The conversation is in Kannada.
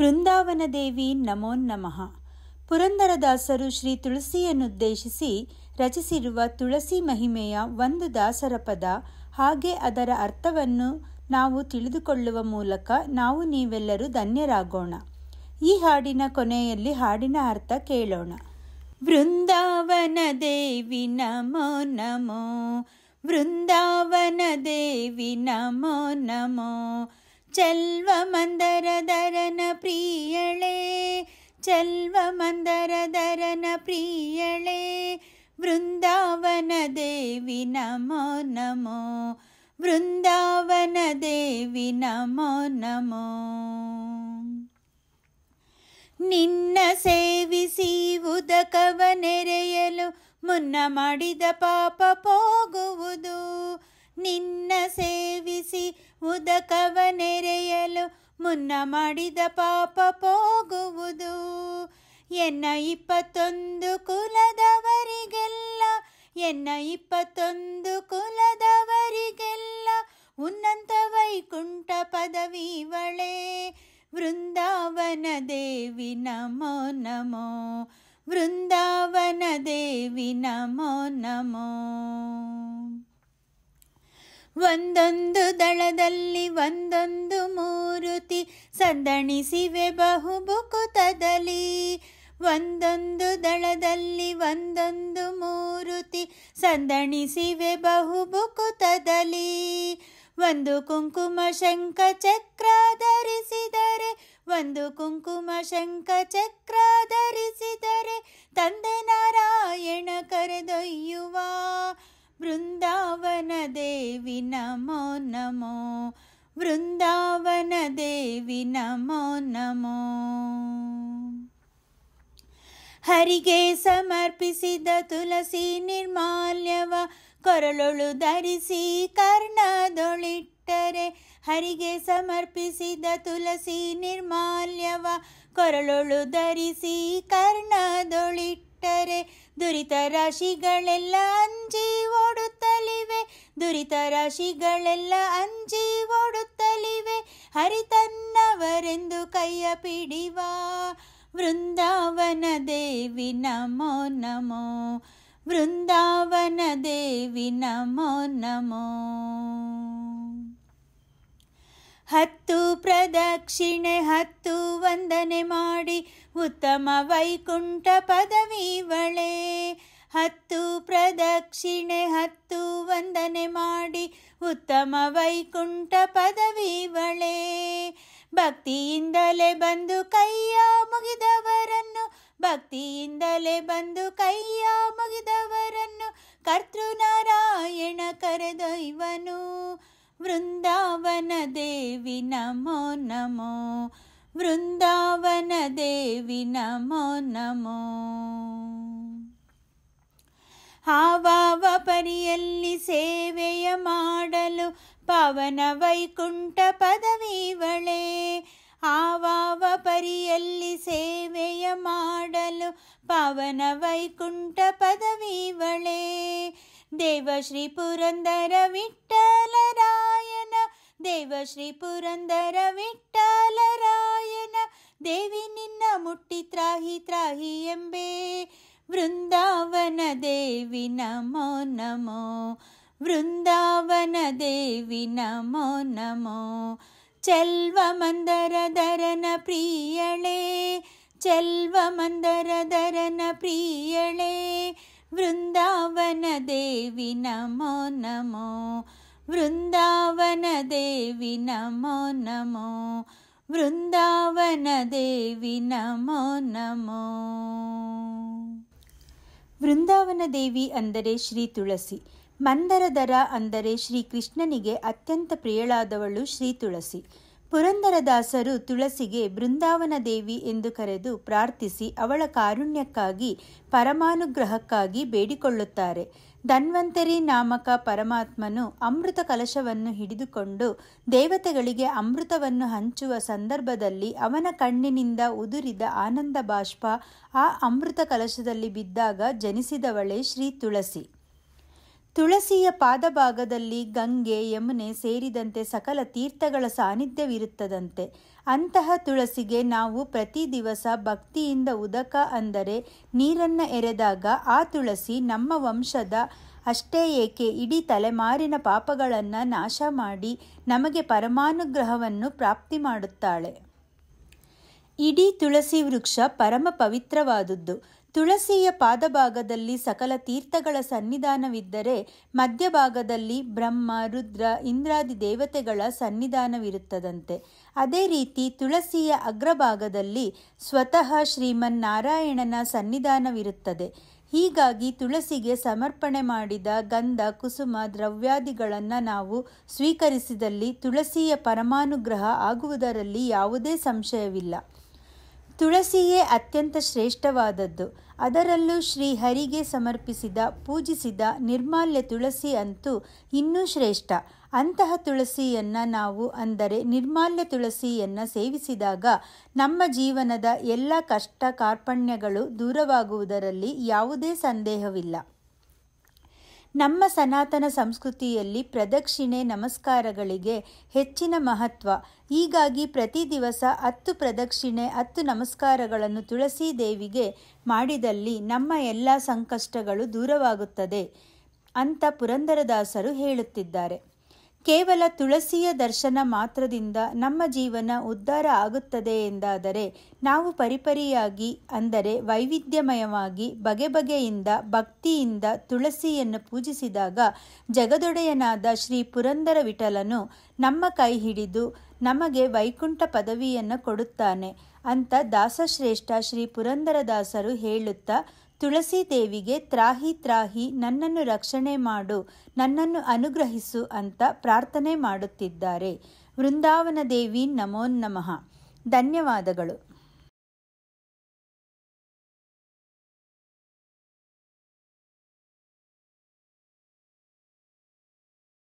ವೃಂದಾವನ ದೇವಿ ನಮೋ ನಮಃ ಪುರಂದರದಾಸರು ಶ್ರೀ ತುಳಸಿಯನ್ನುದ್ದೇಶಿಸಿ ರಚಿಸಿರುವ ತುಳಸಿ ಮಹಿಮೆಯ ಒಂದು ದಾಸರ ಪದ ಹಾಗೆ ಅದರ ಅರ್ಥವನ್ನು ನಾವು ತಿಳಿದುಕೊಳ್ಳುವ ಮೂಲಕ ನಾವು ನೀವೆಲ್ಲರೂ ಧನ್ಯರಾಗೋಣ ಈ ಹಾಡಿನ ಕೊನೆಯಲ್ಲಿ ಹಾಡಿನ ಅರ್ಥ ಕೇಳೋಣ ಬೃಂದಾವನ ದೇವಿ ನಮೋ ನಮೋ ವೃಂದಾವನ ದೇವಿ ನಮೋ ನಮೋ ಚಲ್ವ ದರನ ಪ್ರಿಯಳೇ ಚಲ್ವ ದರನ ಪ್ರಿಯಳೇ ವೃಂದಾವನ ದೇವಿ ನಮೋ ನಮೋ ವೃಂದಾವನ ದೇವಿ ನಮೋ ನಮೋ ನಿನ್ನ ಸೇವಿಸಿ ಉದಕವ ನೆರೆಯಲು ಮುನ್ನ ಮಾಡಿದ ಪಾಪ ಹೋಗುವುದು ನಿನ್ನ ಸೇವಿಸಿ ಉದಕ ಮುನ್ನ ಮಾಡಿದ ಪಾಪ ಹೋಗುವುದು ಎನ್ನ ಇಪ್ಪತ್ತೊಂದು ಕುಲದವರಿಗೆಲ್ಲ ಎನ್ನ ಇಪ್ಪತ್ತೊಂದು ಕುಲದವರಿಗೆಲ್ಲ ಉನ್ನಂತ ವೈಕುಂಠ ಪದವಿ ಒಳೆ ವೃಂದಾವನ ದೇವಿ ನಮೋ ನಮೋ ವೃಂದಾವನ ದೇವಿ ನಮೋ ನಮೋ ಒಂದೊಂದು ದಳದಲ್ಲಿ ಒಂದೊಂದು ಮೂರುತಿ ಸದ್ದಣಿಸಿವೆ ಬಹುಬುಕುತದಲ್ಲಿ ಒಂದೊಂದು ದಳದಲ್ಲಿ ಒಂದೊಂದು ಮೂರುತಿ ಸಂದಣಿಸಿವೆ ಬಹುಬುಕುತದಲ್ಲಿ ಒಂದು ಕುಂಕುಮ ಶಂಕ ಚಕ್ರ ಧರಿಸಿದರೆ ಒಂದು ಕುಂಕುಮ ಶಂಕ ಚಕ್ರ ಧರಿಸಿದರೆ ತಂದೆ ದೇವಿ ನಮೋ ನಮೋ ವೃಂದಾವನ ದೇವಿ ನಮೋ ನಮೋ ಹರಿಗೆ ಸಮರ್ಪಿಸಿದ ತುಳಸಿ ನಿರ್ಮಾಲ್ಯವ ಕೊರಳೊಳು ಧರಿಸಿ ಕರ್ಣದೊಳಿಟ್ಟರೆ ಹರಿಗೆ ಸಮರ್ಪಿಸಿದ ತುಳಸಿ ನಿರ್ಮಾಲ್ಯವ ಕೊರಳೊಳು ಧರಿಸಿ ಕರ್ಣದೊಳಿಟ್ಟ ಬಿಟ್ಟರೆ ದುರಿತ ರಾಶಿಗಳೆಲ್ಲ ಅಂಜಿ ಓಡುತ್ತಲಿವೆ ದುರಿತ ರಾಶಿಗಳೆಲ್ಲ ಅಂಜಿ ಓಡುತ್ತಲಿವೆ ಹರಿತನ್ನವರೆಂದು ಕೈಯ ಪಿಡಿವ ವೃಂದಾವನ ದೇವಿ ನಮೋ ನಮೋ ವೃಂದಾವನ ದೇವಿ ನಮೋ ನಮೋ ಹತ್ತು ಪ್ರದಕ್ಷಿಣೆ ಹತ್ತು ವಂದನೆ ಮಾಡಿ ಉತ್ತಮ ವೈಕುಂಠ ಪದವಿ ವಳೆ ಹತ್ತು ಪ್ರದಕ್ಷಿಣೆ ಹತ್ತು ವಂದನೆ ಮಾಡಿ ಉತ್ತಮ ವೈಕುಂಠ ಪದವಿ ವಳೆ ಭಕ್ತಿಯಿಂದಲೇ ಬಂದು ಕೈಯ ಮುಗಿದವರನ್ನು ಭಕ್ತಿಯಿಂದಲೇ ಬಂದು ಕೈಯ ಮುಗಿದವರನ್ನು ಕರ್ತೃನಾರಾಯಣ ಕರೆದೊಯ್ವನು ವೃಂದಾವನ ದೇವಿ ನಮೋ ನಮೋ ವೃಂದಾವನ ದೇವಿ ನಮೋ ನಮೋ ಹಾವಾವ ಪರಿಯಲ್ಲಿ ಸೇವೆಯ ಮಾಡಲು ಪವನ ವೈಕುಂಠ ಪದವಿವಳೆ ಆವಾವ ಪರಿಯಲ್ಲಿ ಸೇವೆಯ ಮಾಡಲು ಪವನ ವೈಕುಂಠ ವಳೇ देवश्री पुरन्दर विठ्ठलरायन देवश्री पुरन्दर विठ्ठलरायन देवि मुट्टी त्राही त्राहि एम्बे वृंदावन देवि नमो नमो वृंदावन देवि नमो नमो चेल् मंदर धरण प्रियणे चेल् मंदर प्रियणे ವೃಂದಾವನ ದೇವಿ ನಮೋ ನಮೋ ವೃಂದಾವನ ದೇವಿ ನಮೋ ನಮೋ ವೃಂದಾವನ ದೇವಿ ನಮೋ ನಮೋ ವೃಂದಾವನ ದೇವಿ ಅಂದರೆ ಶ್ರೀ ತುಳಸಿ ಮಂದರದರ ಅಂದರೆ ಕೃಷ್ಣನಿಗೆ ಅತ್ಯಂತ ಪ್ರಿಯಳಾದವಳು ಶ್ರೀ ತುಳಸಿ ಪುರಂದರದಾಸರು ತುಳಸಿಗೆ ಬೃಂದಾವನ ದೇವಿ ಎಂದು ಕರೆದು ಪ್ರಾರ್ಥಿಸಿ ಅವಳ ಕಾರುಣ್ಯಕ್ಕಾಗಿ ಪರಮಾನುಗ್ರಹಕ್ಕಾಗಿ ಬೇಡಿಕೊಳ್ಳುತ್ತಾರೆ ಧನ್ವಂತರಿ ನಾಮಕ ಪರಮಾತ್ಮನು ಅಮೃತ ಕಲಶವನ್ನು ಹಿಡಿದುಕೊಂಡು ದೇವತೆಗಳಿಗೆ ಅಮೃತವನ್ನು ಹಂಚುವ ಸಂದರ್ಭದಲ್ಲಿ ಅವನ ಕಣ್ಣಿನಿಂದ ಉದುರಿದ ಆನಂದ ಬಾಷ್ಪ ಆ ಅಮೃತ ಕಲಶದಲ್ಲಿ ಬಿದ್ದಾಗ ಜನಿಸಿದವಳೆ ಶ್ರೀ ತುಳಸಿ ತುಳಸಿಯ ಪಾದಭಾಗದಲ್ಲಿ ಗಂಗೆ ಯಮುನೆ ಸೇರಿದಂತೆ ಸಕಲ ತೀರ್ಥಗಳ ಸಾನ್ನಿಧ್ಯವಿರುತ್ತದಂತೆ ಅಂತಹ ತುಳಸಿಗೆ ನಾವು ಪ್ರತಿ ದಿವಸ ಭಕ್ತಿಯಿಂದ ಉದಕ ಅಂದರೆ ನೀರನ್ನ ಎರೆದಾಗ ಆ ತುಳಸಿ ನಮ್ಮ ವಂಶದ ಅಷ್ಟೇ ಏಕೆ ಇಡೀ ತಲೆಮಾರಿನ ಪಾಪಗಳನ್ನು ನಾಶ ಮಾಡಿ ನಮಗೆ ಪರಮಾನುಗ್ರಹವನ್ನು ಪ್ರಾಪ್ತಿ ಮಾಡುತ್ತಾಳೆ ಇಡೀ ತುಳಸಿ ವೃಕ್ಷ ಪರಮ ಪವಿತ್ರವಾದುದ್ದು ತುಳಸಿಯ ಪಾದಭಾಗದಲ್ಲಿ ಸಕಲ ತೀರ್ಥಗಳ ಸನ್ನಿಧಾನವಿದ್ದರೆ ಮಧ್ಯಭಾಗದಲ್ಲಿ ಬ್ರಹ್ಮ ರುದ್ರ ಇಂದ್ರಾದಿ ದೇವತೆಗಳ ಸನ್ನಿಧಾನವಿರುತ್ತದಂತೆ ಅದೇ ರೀತಿ ತುಳಸಿಯ ಅಗ್ರಭಾಗದಲ್ಲಿ ಸ್ವತಃ ಶ್ರೀಮನ್ನಾರಾಯಣನ ಸನ್ನಿಧಾನವಿರುತ್ತದೆ ಹೀಗಾಗಿ ತುಳಸಿಗೆ ಸಮರ್ಪಣೆ ಮಾಡಿದ ಗಂಧ ಕುಸುಮ ದ್ರವ್ಯಾದಿಗಳನ್ನು ನಾವು ಸ್ವೀಕರಿಸಿದಲ್ಲಿ ತುಳಸಿಯ ಪರಮಾನುಗ್ರಹ ಆಗುವುದರಲ್ಲಿ ಯಾವುದೇ ಸಂಶಯವಿಲ್ಲ ತುಳಸಿಯೇ ಅತ್ಯಂತ ಶ್ರೇಷ್ಠವಾದದ್ದು ಅದರಲ್ಲೂ ಶ್ರೀ ಹರಿಗೆ ಸಮರ್ಪಿಸಿದ ಪೂಜಿಸಿದ ನಿರ್ಮಾಲ್ಯ ತುಳಸಿ ಅಂತೂ ಇನ್ನೂ ಶ್ರೇಷ್ಠ ಅಂತಹ ತುಳಸಿಯನ್ನು ನಾವು ಅಂದರೆ ನಿರ್ಮಾಲ್ಯ ತುಳಸಿಯನ್ನು ಸೇವಿಸಿದಾಗ ನಮ್ಮ ಜೀವನದ ಎಲ್ಲ ಕಷ್ಟ ಕಾರ್ಪಣ್ಯಗಳು ದೂರವಾಗುವುದರಲ್ಲಿ ಯಾವುದೇ ಸಂದೇಹವಿಲ್ಲ ನಮ್ಮ ಸನಾತನ ಸಂಸ್ಕೃತಿಯಲ್ಲಿ ಪ್ರದಕ್ಷಿಣೆ ನಮಸ್ಕಾರಗಳಿಗೆ ಹೆಚ್ಚಿನ ಮಹತ್ವ ಹೀಗಾಗಿ ಪ್ರತಿ ದಿವಸ ಹತ್ತು ಪ್ರದಕ್ಷಿಣೆ ಹತ್ತು ನಮಸ್ಕಾರಗಳನ್ನು ತುಳಸಿ ದೇವಿಗೆ ಮಾಡಿದಲ್ಲಿ ನಮ್ಮ ಎಲ್ಲ ಸಂಕಷ್ಟಗಳು ದೂರವಾಗುತ್ತದೆ ಅಂತ ಪುರಂದರದಾಸರು ಹೇಳುತ್ತಿದ್ದಾರೆ ಕೇವಲ ತುಳಸಿಯ ದರ್ಶನ ಮಾತ್ರದಿಂದ ನಮ್ಮ ಜೀವನ ಉದ್ಧಾರ ಆಗುತ್ತದೆ ಎಂದಾದರೆ ನಾವು ಪರಿಪರಿಯಾಗಿ ಅಂದರೆ ವೈವಿಧ್ಯಮಯವಾಗಿ ಬಗೆ ಬಗೆಯಿಂದ ಭಕ್ತಿಯಿಂದ ತುಳಸಿಯನ್ನು ಪೂಜಿಸಿದಾಗ ಜಗದೊಡೆಯನಾದ ಶ್ರೀ ಪುರಂದರ ವಿಠಲನು ನಮ್ಮ ಕೈ ಹಿಡಿದು ನಮಗೆ ವೈಕುಂಠ ಪದವಿಯನ್ನು ಕೊಡುತ್ತಾನೆ ಅಂತ ದಾಸಶ್ರೇಷ್ಠ ಶ್ರೀ ಪುರಂದರದಾಸರು ಹೇಳುತ್ತಾ ತುಳಸಿ ದೇವಿಗೆ ತ್ರಾಹಿ ತ್ರಾಹಿ ನನ್ನನ್ನು ರಕ್ಷಣೆ ಮಾಡು ನನ್ನನ್ನು ಅನುಗ್ರಹಿಸು ಅಂತ ಪ್ರಾರ್ಥನೆ ಮಾಡುತ್ತಿದ್ದಾರೆ ವೃಂದಾವನ ದೇವಿ ನಮೋ ನಮಃ ಧನ್ಯವಾದಗಳು